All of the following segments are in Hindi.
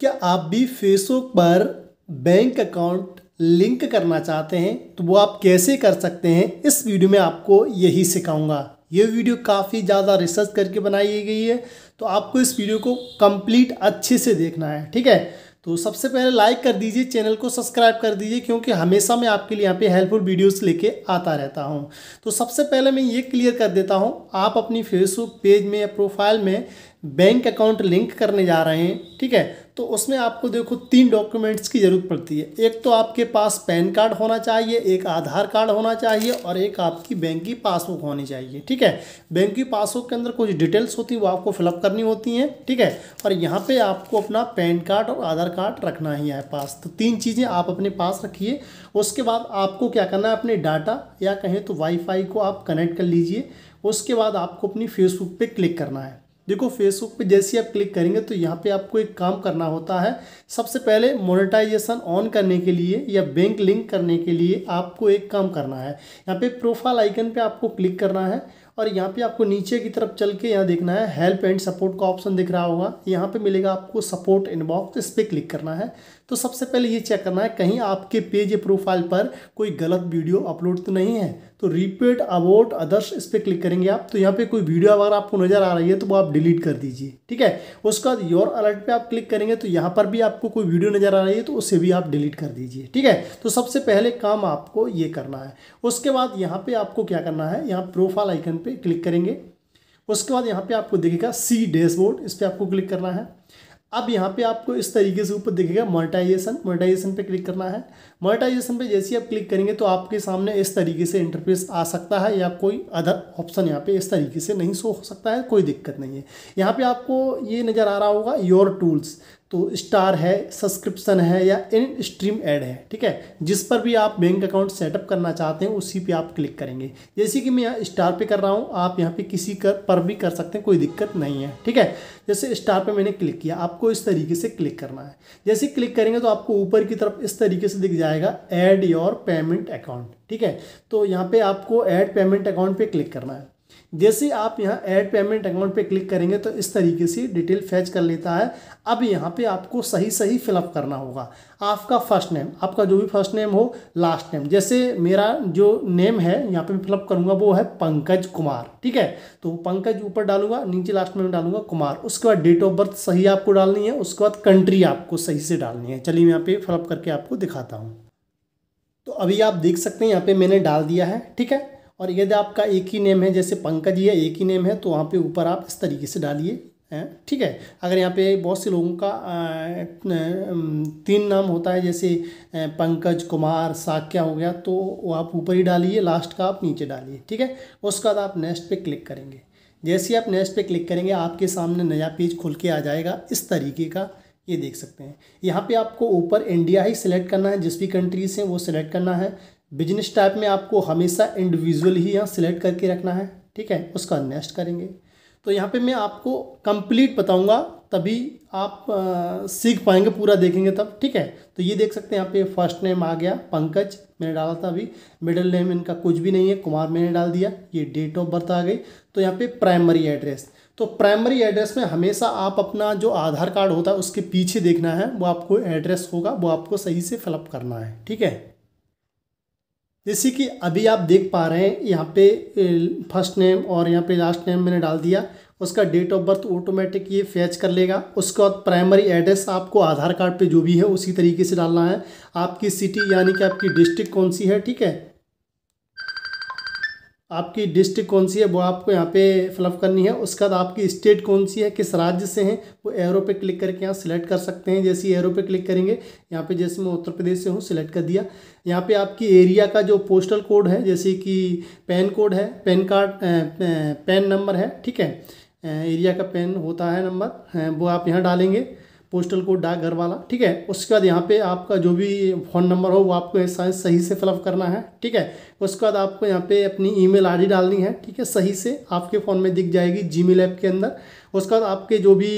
क्या आप भी फेसबुक पर बैंक अकाउंट लिंक करना चाहते हैं तो वो आप कैसे कर सकते हैं इस वीडियो में आपको यही सिखाऊंगा ये वीडियो काफ़ी ज़्यादा रिसर्च करके बनाई गई है तो आपको इस वीडियो को कंप्लीट अच्छे से देखना है ठीक है तो सबसे पहले लाइक कर दीजिए चैनल को सब्सक्राइब कर दीजिए क्योंकि हमेशा मैं आपके लिए यहाँ पे हेल्पफुल वीडियोस लेके आता रहता हूँ तो सबसे पहले मैं ये क्लियर कर देता हूँ आप अपनी फेसबुक पेज में या प्रोफाइल में बैंक अकाउंट लिंक करने जा रहे हैं ठीक है तो उसमें आपको देखो तीन डॉक्यूमेंट्स की ज़रूरत पड़ती है एक तो आपके पास पैन कार्ड होना चाहिए एक आधार कार्ड होना चाहिए और एक आपकी बैंक की पासबुक होनी चाहिए ठीक है बैंक की पासबुक के अंदर कुछ डिटेल्स होती हैं वो आपको फिलअप करनी होती हैं ठीक है और यहाँ पर आपको अपना पैन कार्ड और आधार कार्ड रखना ही है पास तो तीन चीज़ें आप अपने पास रखिए उसके बाद आपको क्या करना है अपने डाटा या कहें तो वाईफाई को आप कनेक्ट कर लीजिए उसके बाद आपको अपनी फेसबुक पे क्लिक करना है देखो फेसबुक पे जैसे ही आप क्लिक करेंगे तो यहाँ पे आपको एक काम करना होता है सबसे पहले मोनेटाइजेशन ऑन करने के लिए या बैंक लिंक करने के लिए आपको एक काम करना है यहाँ पे प्रोफाइल आइकन पे आपको क्लिक करना है और यहाँ पे आपको नीचे की तरफ चल के यहाँ देखना है हेल्प एंड सपोर्ट का ऑप्शन दिख रहा होगा यहाँ पे मिलेगा आपको सपोर्ट इनबॉक्स इस पर क्लिक करना है तो सबसे पहले ये चेक करना है कहीं आपके पेज या प्रोफाइल पर कोई गलत वीडियो अपलोड तो नहीं है तो रिपीट अबाउट अदर्स इस पर क्लिक करेंगे आप तो यहाँ पे कोई वीडियो अगर आपको नज़र आ रही है तो वो आप डिलीट कर दीजिए ठीक है उसके बाद योर अलर्ट पे आप क्लिक करेंगे तो यहाँ पर भी आपको कोई वीडियो नज़र आ रही है तो उसे भी आप डिलीट कर दीजिए ठीक है तो सबसे पहले काम आपको ये करना है उसके बाद यहाँ पर आपको क्या करना है यहाँ प्रोफाइल आइकन पर क्लिक करेंगे उसके बाद यहाँ पर आपको देखेगा सी डैशबोर्ड इस पर आपको क्लिक करना है अब यहाँ पे आपको इस तरीके से ऊपर दिखेगा मोनेटाइजेशन मोनेटाइजेशन पे क्लिक करना है मोनेटाइजेशन पे जैसे ही आप क्लिक करेंगे तो आपके सामने इस तरीके से इंटरफेस आ सकता है या कोई अदर ऑप्शन यहाँ पे इस तरीके से नहीं शो हो सकता है कोई दिक्कत नहीं है यहाँ पे आपको ये नज़र आ रहा होगा योर टूल्स तो स्टार है सब्सक्रिप्शन है या इन स्ट्रीम ऐड है ठीक है जिस पर भी आप बैंक अकाउंट सेटअप करना चाहते हैं उसी पे आप क्लिक करेंगे जैसे कि मैं यहाँ स्टार पे कर रहा हूँ आप यहाँ पे किसी कर पर भी कर सकते हैं कोई दिक्कत नहीं है ठीक है जैसे स्टार पे मैंने क्लिक किया आपको इस तरीके से क्लिक करना है जैसे क्लिक करेंगे तो आपको ऊपर की तरफ इस तरीके से दिख जाएगा एड योर पेमेंट अकाउंट ठीक है तो यहाँ पर आपको एड पेमेंट अकाउंट पर क्लिक करना है जैसे आप यहाँ ऐड पेमेंट अकाउंट पे क्लिक करेंगे तो इस तरीके से डिटेल फैच कर लेता है अब यहाँ पे आपको सही सही फिलअप करना होगा आपका फर्स्ट नेम आपका जो भी फर्स्ट नेम हो लास्ट नेम जैसे मेरा जो नेम है यहाँ पे फिलअप करूँगा वो है पंकज कुमार ठीक है तो पंकज ऊपर डालूंगा नीचे लास्ट में डालूंगा कुमार उसके बाद डेट ऑफ बर्थ सही आपको डालनी है उसके बाद कंट्री आपको सही से डालनी है चलिए मैं यहाँ पे फिलअप करके आपको दिखाता हूँ तो अभी आप देख सकते हैं यहाँ पे मैंने डाल दिया है ठीक है और यदि आपका एक ही नेम है जैसे पंकज या एक ही नेम है तो वहाँ पे ऊपर आप इस तरीके से डालिए ठीक है अगर यहाँ पे बहुत से लोगों का तीन नाम होता है जैसे पंकज कुमार साक्या हो गया तो वो आप ऊपर ही डालिए लास्ट का आप नीचे डालिए ठीक है उसके बाद आप नेक्स्ट पे क्लिक करेंगे जैसे ही आप नेक्स्ट पे क्लिक करेंगे आपके सामने नया पेज खुल के आ जाएगा इस तरीके का ये देख सकते हैं यहाँ पे आपको ऊपर इंडिया ही सिलेक्ट करना है जिस भी कंट्री से वो सिलेक्ट करना है बिजनेस टाइप में आपको हमेशा इंडिविजुअल ही यहाँ सिलेक्ट करके रखना है ठीक है उसका नेक्स्ट करेंगे तो यहाँ पे मैं आपको कंप्लीट बताऊंगा तभी आप आ, सीख पाएंगे पूरा देखेंगे तब ठीक है तो ये देख सकते हैं यहाँ पे फर्स्ट नेम आ गया पंकज मैंने डाला था अभी मिडिल नेम इनका कुछ भी नहीं है कुमार मैंने डाल दिया ये डेट ऑफ बर्थ आ गई तो यहाँ पे प्राइमरी एड्रेस तो प्राइमरी एड्रेस में हमेशा आप अपना जो आधार कार्ड होता है उसके पीछे देखना है वो आपको एड्रेस होगा वो आपको सही से फिलअप करना है ठीक है जैसे कि अभी आप देख पा रहे हैं यहाँ पे फर्स्ट नेम और यहाँ पे लास्ट नेम मैंने डाल दिया उसका डेट ऑफ बर्थ ऑटोमेटिक ये फैच कर लेगा उसके बाद प्राइमरी एड्रेस आपको आधार कार्ड पे जो भी है उसी तरीके से डालना है आपकी सिटी यानी कि आपकी डिस्ट्रिक्ट कौन सी है ठीक है आपकी डिस्ट्रिक्ट कौन सी है वो आपको यहाँ पे फिलअप करनी है उसके बाद आपकी स्टेट कौन सी है किस राज्य से हैं वो एरो पे क्लिक करके यहाँ सेलेक्ट कर सकते हैं जैसे एरो पे क्लिक करेंगे यहाँ पे जैसे मैं उत्तर प्रदेश से हूँ सिलेक्ट कर दिया यहाँ पे आपकी एरिया का जो पोस्टल कोड है जैसे कि पैन कोड है पैन कार्ड पैन नंबर है ठीक है एरिया का पेन होता है नंबर वो आप यहाँ डालेंगे पोस्टल कोड डाकघर वाला ठीक है उसके बाद यहाँ पे आपका जो भी फ़ोन नंबर हो वो आपको सही से फिलअप करना है ठीक है उसके बाद आपको यहाँ पे अपनी ईमेल आईडी डालनी है ठीक है सही से आपके फ़ोन में दिख जाएगी जीमेल ऐप के अंदर उसके बाद आपके जो भी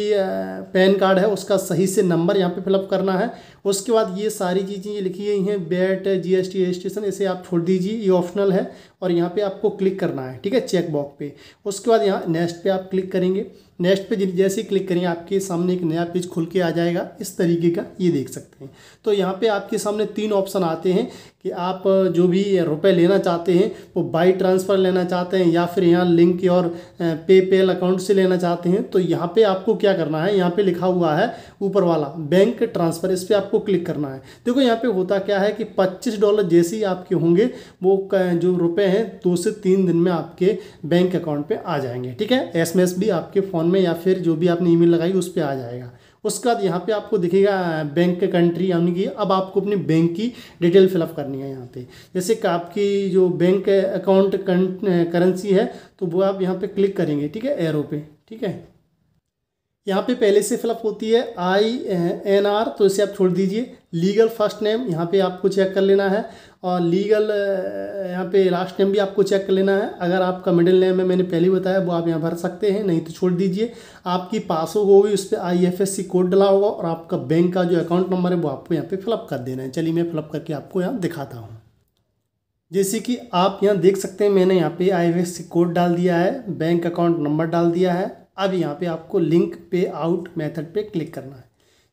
पैन कार्ड है उसका सही से नंबर यहाँ पे फिलअप करना है उसके बाद ये सारी चीज़ें ये लिखी गई हैं बैट जी एस टी रजिस्ट्रेशन इसे आप छोड़ दीजिए ये ऑप्शनल है और यहाँ पे आपको क्लिक करना है ठीक है चेक बॉक्स पे उसके बाद यहाँ नेक्स्ट पे आप क्लिक करेंगे नेक्स्ट पे जैसे ही क्लिक करेंगे आपके सामने एक नया पेज खुल के आ जाएगा इस तरीके का ये देख सकते हैं तो यहाँ पे आपके सामने तीन ऑप्शन आते हैं कि आप जो भी रुपए लेना चाहते हैं वो बाई ट्रांसफ़र लेना चाहते हैं या फिर यहाँ लिंक और पे पेल अकाउंट से लेना चाहते हैं तो यहाँ पर आपको क्या करना है यहाँ पर लिखा हुआ है ऊपर वाला बैंक ट्रांसफ़र इस पर आपको क्लिक करना है देखो यहाँ पे होता क्या है कि पच्चीस डॉलर जैसे ही आपके होंगे वो जो रुपये हैं दो तो से तीन दिन में आपके बैंक अकाउंट पे आ जाएंगे ठीक है एसएमएस भी आपके फ़ोन में या फिर जो भी आपने ईमेल लगाई उस पर आ जाएगा उसके बाद यहाँ पे आपको दिखेगा बैंक के कंट्री यानी कि अब आपको अपने बैंक की डिटेल फिलअप करनी है यहाँ पे जैसे कि आपकी जो बैंक अकाउंट करेंसी है तो वो आप यहाँ पे क्लिक करेंगे ठीक है एरो पे ठीक है यहाँ पे पहले से फिलअप होती है आई एन आर तो इसे आप छोड़ दीजिए लीगल फर्स्ट नेम यहाँ पे आपको चेक कर लेना है और लीगल यहाँ पे लास्ट नेम भी आपको चेक कर लेना है अगर आपका मिडिल नेम है मैंने पहले ही बताया वो आप यहाँ भर सकते हैं नहीं तो छोड़ दीजिए आपकी पासबुक होगी उस पर I F S C code डला होगा और आपका बैंक का जो अकाउंट नंबर है वो आपको यहाँ पर फिलअप कर देना है चलिए मैं फिलअप करके आपको यहाँ दिखाता हूँ जैसे कि आप यहाँ देख सकते हैं मैंने यहाँ पे आई कोड डाल दिया है बैंक अकाउंट नंबर डाल दिया है अब यहाँ पे आपको लिंक पे आउट मेथड पे क्लिक करना है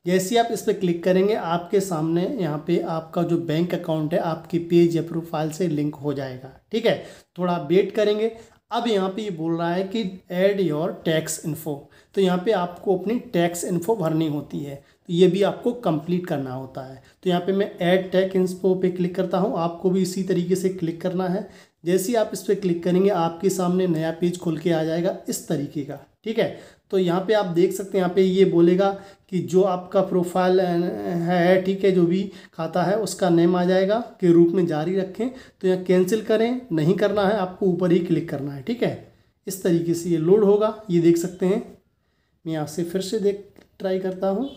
जैसे ही आप इस पर क्लिक करेंगे आपके सामने यहाँ पे आपका जो बैंक अकाउंट है आपकी पेज या प्रोफाइल से लिंक हो जाएगा ठीक है थोड़ा वेट करेंगे अब यहाँ पे ये बोल रहा है कि ऐड योर टैक्स इन्फो तो यहाँ पे आपको अपनी टैक्स इन्फो भरनी होती है तो ये भी आपको कंप्लीट करना होता है तो यहाँ पे मैं ऐड टैक्स इन्फो पे क्लिक करता हूँ आपको भी इसी तरीके से क्लिक करना है जैसे ही आप इस पर क्लिक करेंगे आपके सामने नया पेज खुल के आ जाएगा इस तरीके का ठीक है तो यहाँ पे आप देख सकते हैं यहाँ पे ये बोलेगा कि जो आपका प्रोफाइल है ठीक है जो भी खाता है उसका नेम आ जाएगा के रूप में जारी रखें तो यहाँ कैंसिल करें नहीं करना है आपको ऊपर ही क्लिक करना है ठीक है इस तरीके से ये लोड होगा ये देख सकते हैं मैं आपसे फिर से देख ट्राई करता हूँ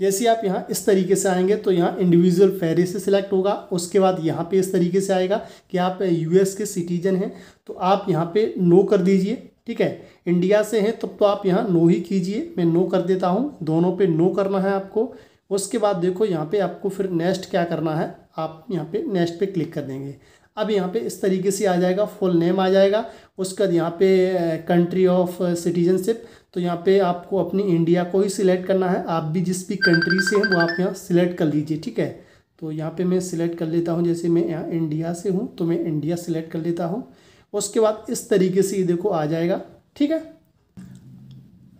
जैसे आप यहाँ इस तरीके से आएंगे तो यहाँ इंडिविजुअल फेरिस से सिलेक्ट होगा उसके बाद यहाँ पे इस तरीके से आएगा कि आप यूएस के सिटीजन हैं तो आप यहाँ पे नो कर दीजिए ठीक है इंडिया से हैं तब तो आप यहाँ नो ही कीजिए मैं नो कर देता हूँ दोनों पे नो करना है आपको उसके बाद देखो यहाँ पर आपको फिर नेक्स्ट क्या करना है आप यहाँ पर नेक्स्ट पर क्लिक कर देंगे अब यहाँ पे इस तरीके से आ जाएगा फुल नेम आ जाएगा उसके बाद यहाँ पे कंट्री ऑफ सिटीजनशिप तो यहाँ पे आपको अपनी इंडिया को ही सिलेक्ट करना है आप भी जिस भी कंट्री से हैं वो आप यहाँ सिलेक्ट कर लीजिए ठीक है तो यहाँ पे मैं सिलेक्ट कर लेता हूँ जैसे मैं यहाँ इंडिया से हूँ तो मैं इंडिया सिलेक्ट कर लेता हूँ उसके बाद इस तरीके से ये देखो आ जाएगा ठीक है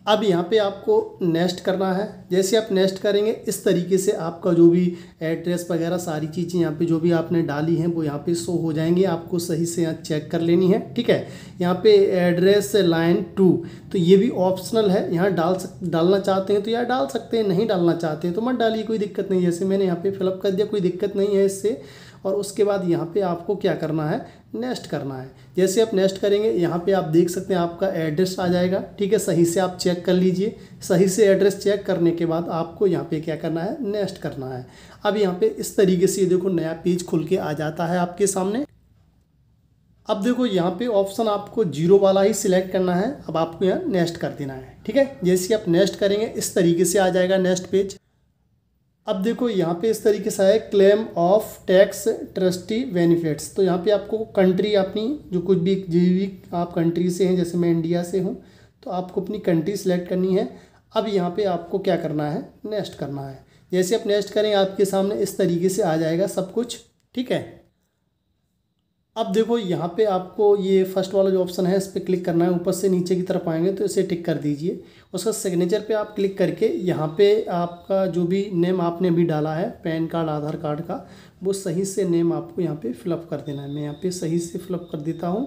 अब यहाँ पे आपको नेस्ट करना है जैसे आप नेस्ट करेंगे इस तरीके से आपका जो भी एड्रेस वगैरह सारी चीज़ें यहाँ पे जो भी आपने डाली हैं वो यहाँ पे शो हो जाएंगे आपको सही से यहाँ चेक कर लेनी है ठीक है यहाँ पे एड्रेस लाइन टू तो ये भी ऑप्शनल है यहाँ डाल सक डालना चाहते हैं तो यहाँ डाल सकते हैं नहीं डालना चाहते हैं तो मत डालिए कोई दिक्कत नहीं जैसे मैंने यहाँ पर फिलअप कर दिया कोई दिक्कत नहीं है इससे और उसके बाद यहाँ पे आपको क्या करना है नेस्ट करना है जैसे आप नेस्ट करेंगे यहाँ पे आप देख सकते हैं आपका एड्रेस आ जाएगा ठीक है सही से आप चेक कर लीजिए सही से एड्रेस चेक करने के बाद आपको यहाँ पे क्या करना है नेस्ट करना है अब यहाँ पे इस तरीके से देखो नया पेज खुल के आ जाता है आपके सामने अब देखो यहाँ पे ऑप्शन आपको जीरो वाला ही सिलेक्ट करना है अब आपको यहाँ नेस्ट कर देना है ठीक है जैसे आप नेस्ट करेंगे इस तरीके से आ जाएगा नेस्ट पेज अब देखो यहाँ पे इस तरीके से है claim of tax trustee benefits तो यहाँ पे आपको कंट्री अपनी जो कुछ भी जो भी आप कंट्री से हैं जैसे मैं इंडिया से हूँ तो आपको अपनी कंट्री सेलेक्ट करनी है अब यहाँ पे आपको क्या करना है नेक्स्ट करना है जैसे आप नेक्स्ट करें आपके सामने इस तरीके से आ जाएगा सब कुछ ठीक है अब देखो यहाँ पे आपको ये फर्स्ट वाला जो ऑप्शन है इस पर क्लिक करना है ऊपर से नीचे की तरफ आएंगे तो इसे टिक कर दीजिए उसका सिग्नेचर पे आप क्लिक करके यहाँ पे आपका जो भी नेम आपने भी डाला है पैन कार्ड आधार कार्ड का वो सही से नेम आपको यहाँ पे फिलअप कर देना है मैं यहाँ पे सही से फिलअप कर देता हूँ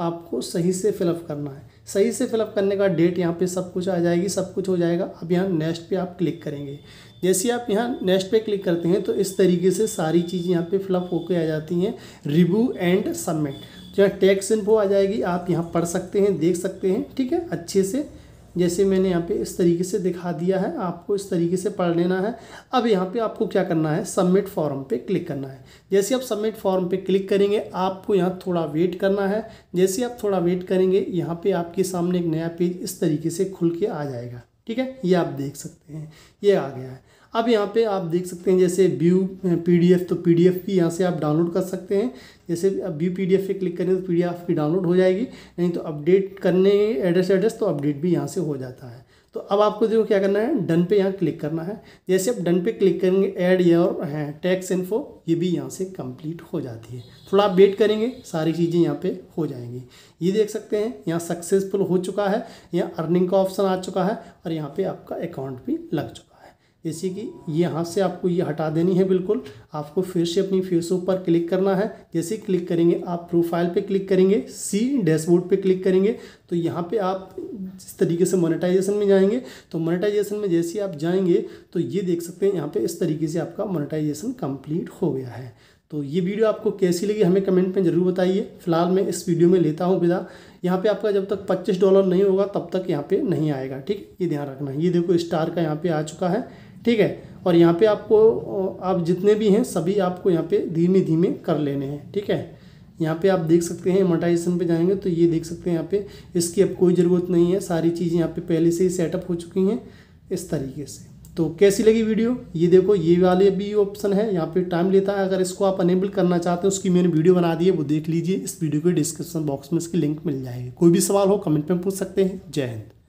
आपको सही से फिलअप करना है सही से फिलअप करने का डेट यहाँ पे सब कुछ आ जाएगी सब कुछ हो जाएगा अब यहाँ नेक्स्ट पे आप क्लिक करेंगे जैसे आप यहाँ नेक्स्ट पे क्लिक करते हैं तो इस तरीके से सारी चीज़ यहाँ पे फिलअप होके आ जाती हैं रिव्यू एंड सबमिट जो टैक्स इन्फो आ जाएगी आप यहाँ पढ़ सकते हैं देख सकते हैं ठीक है अच्छे से जैसे मैंने यहाँ पे इस तरीके से दिखा दिया है आपको इस तरीके से पढ़ लेना है अब यहाँ पे आपको क्या करना है सबमिट फॉर्म पे क्लिक करना है जैसे आप सबमिट फॉर्म पे क्लिक करेंगे आपको यहाँ थोड़ा वेट करना है जैसे आप थोड़ा वेट करेंगे यहाँ पर आपके सामने एक नया पेज इस तरीके से खुल के आ जाएगा ठीक है ये आप देख सकते हैं ये आ गया है अब यहाँ पे आप देख सकते हैं जैसे व्यू पीडीएफ तो पीडीएफ भी यहाँ से आप डाउनलोड कर सकते हैं जैसे अब व्यू पीडीएफ पे क्लिक करें तो पीडीएफ भी डाउनलोड हो जाएगी नहीं तो अपडेट करने एड्रेस एड्रेस तो अपडेट भी यहाँ से हो जाता है तो अब आपको देखो क्या करना है डन पे यहाँ क्लिक करना है जैसे आप डन पे क्लिक करेंगे ऐड योर हैं टैक्स इन्फो ये भी यहाँ से कंप्लीट हो जाती है थोड़ा आप वेट करेंगे सारी चीज़ें यहाँ पे हो जाएंगी ये देख सकते हैं यहाँ सक्सेसफुल हो चुका है यहाँ अर्निंग का ऑप्शन आ चुका है और यहाँ पर आपका अकाउंट भी लग चुका है जैसे कि ये यहाँ से आपको ये हटा देनी है बिल्कुल आपको फिर से अपनी फेस पर क्लिक करना है जैसे क्लिक करेंगे आप प्रोफाइल पे क्लिक करेंगे सी डैशबोर्ड पे क्लिक करेंगे तो यहाँ पे आप जिस तरीके से मोनेटाइजेशन में जाएंगे तो मोनेटाइजेशन में जैसे आप जाएंगे तो ये देख सकते हैं यहाँ पर इस तरीके से आपका मोनिटाइजेशन कम्प्लीट हो गया है तो ये वीडियो आपको कैसी लगी हमें कमेंट में ज़रूर बताइए फिलहाल मैं इस वीडियो में लेता हूँ विदा यहाँ पे आपका जब तक 25 डॉलर नहीं होगा तब तक यहाँ पे नहीं आएगा ठीक ये ध्यान रखना ये देखो स्टार का यहाँ पे आ चुका है ठीक है और यहाँ पे आपको आप जितने भी हैं सभी आपको यहाँ पे धीमे धीमे कर लेने हैं ठीक है यहाँ पे आप देख सकते हैं मोटाइजेशन पे जाएंगे तो ये देख सकते हैं यहाँ पे इसकी अब कोई ज़रूरत नहीं है सारी चीज़ें यहाँ पे पहले से ही सेटअप हो चुकी हैं इस तरीके से तो कैसी लगी वीडियो ये देखो ये वाले भी ऑप्शन है यहाँ पे टाइम लेता है अगर इसको आप अनेबल करना चाहते हैं उसकी मैंने वीडियो बना दी है वो देख लीजिए इस वीडियो के डिस्क्रिप्शन बॉक्स में इसकी लिंक मिल जाएगी कोई भी सवाल हो कमेंट में पूछ सकते हैं जय हिंद